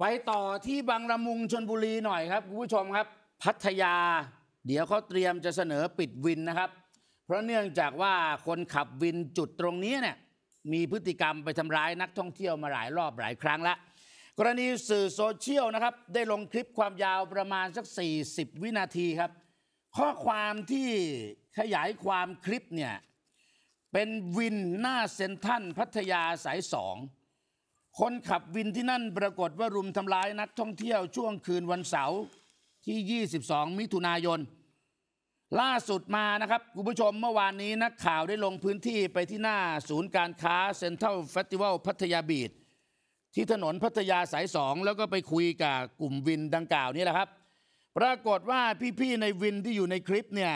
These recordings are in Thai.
ไปต่อที่บางละมุงชนบุรีหน่อยครับคุณผู้ชมครับพัทยา เดี๋ยวเขาเตรียมจะเสนอปิดวินนะครับ เพราะเนื่องจากว่าคนขับวินจุดตรงนี้เนี่ยมีพฤติกรรมไปทำร้ายนักท่องเที่ยวมาหลายรอบหลายครั้งละกรณีสื่อโซเชียลนะครับ ได้ลงคลิปความยาวประมาณสัก 40 วินาทีครับ ข้อความที่ขยายความคลิปเนี่ยเป็นวินหน้าเซนทันพัทยาสายสองคนขับวินที่นั่นปรากฏว่ารุมทำร้ายนักท่องเที่ยวช่วงคืนวันเสาร์ที่ 22 มิถุนายน ล่าสุดมานะครับคุณผู้ชมเมื่อวานนี้นักข่าวได้ลงพื้นที่ไปที่หน้าศูนย์การค้าเซ็นทรัลเฟสติวัลพัทยาบีดที่ถนนพัทยาสายสอง แล้วก็ไปคุยกับกลุ่มวินดังกล่าวนี่แหละครับ ปรากฏว่าพี่ๆ ในวินที่อยู่ในคลิปเนี่ย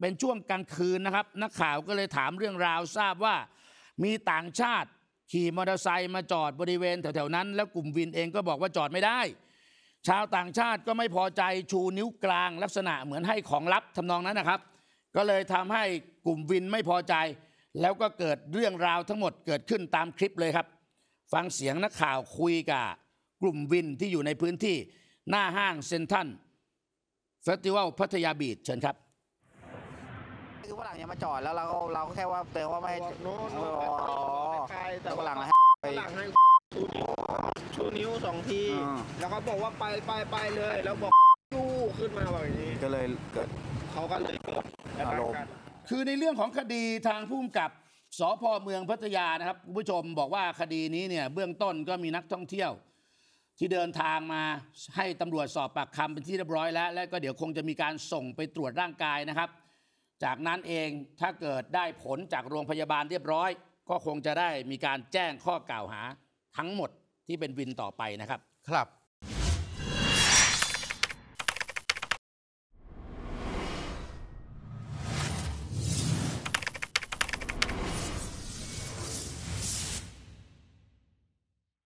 เป็นช่วงกลางคืนนะครับนักข่าวก็เลยถามเรื่องราวทราบว่ามีต่างชาติขี่มอเตอร์ไซค์มาจอดบริเวณ แถวๆนั้น แล้วกลุ่มวินเองก็บอกว่าจอดไม่ได้ ชาวต่างชาติก็ไม่พอใจชูนิ้วกลาง ลักษณะเหมือนให้ของลับทำนองนั้นนะครับ ก็เลยทำให้กลุ่มวินไม่พอใจ แล้วก็เกิดเรื่องราวทั้งหมดเกิดขึ้นตามคลิปเลยครับฟังเสียงนักข่าวคุยกับกลุ่มวินที่อยู่ในพื้นที่หน้าห้างเซนทันเฟสติวัลพัทยาบีชเชิญครับคือฝรั่งยังมาจอดแล้วเราก็เราแค่ว่าเตือว่าไม่้โน้นอ๋อไแต่แต่ฝรั่งนะฮะไปฝรั่งให้ชูนิ้วสองทีแล้วก็บอกว่าไปไปไปเลยแล้วบอกยู่ขึ้นมาแบบนี้ก็เลยเกิดเขาก็เลยอารมณ์คือในเรื่องของคดีทางผู้กกับสพเมืองพัทยานะครับคุณผู้ชมบอกว่าคดีนี้เนี่ยเบื้องต้นก็มีนักท่องเที่ยว ที่เดินทางมาให้ตำรวจสอบปากคำเป็นที่เรียบร้อยแล้ว และก็เดี๋ยวคงจะมีการส่งไปตรวจร่างกายนะครับจากนั้นเองถ้าเกิดได้ผลจากโรงพยาบาลเรียบร้อย ก็คงจะได้มีการแจ้งข้อกล่าวหาทั้งหมดที่เป็นวินต่อไปนะครับครับ